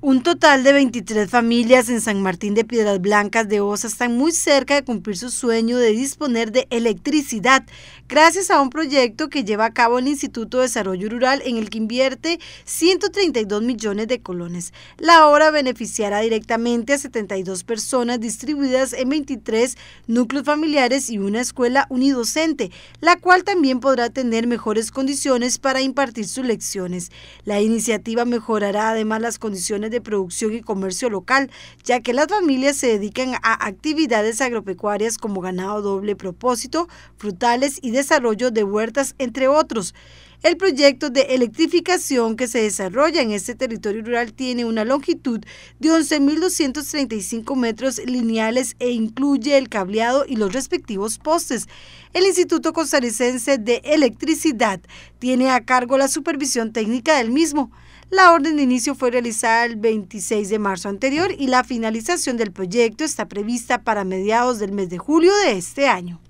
Un total de 23 familias en San Martín de Piedras Blancas de Osa están muy cerca de cumplir su sueño de disponer de electricidad gracias a un proyecto que lleva a cabo el Instituto de Desarrollo Rural en el que invierte 132 millones de colones. La obra beneficiará directamente a 72 personas distribuidas en 23 núcleos familiares y una escuela unidocente, la cual también podrá tener mejores condiciones para impartir sus lecciones. La iniciativa mejorará además las condiciones de producción y comercio local, ya que las familias se dedican a actividades agropecuarias como ganado doble propósito, frutales y desarrollo de huertas, entre otros. El proyecto de electrificación que se desarrolla en este territorio rural tiene una longitud de 11.235 metros lineales e incluye el cableado y los respectivos postes. El Instituto Costarricense de Electricidad tiene a cargo la supervisión técnica del mismo. La orden de inicio fue realizada el 26 de marzo anterior y la finalización del proyecto está prevista para mediados del mes de julio de este año.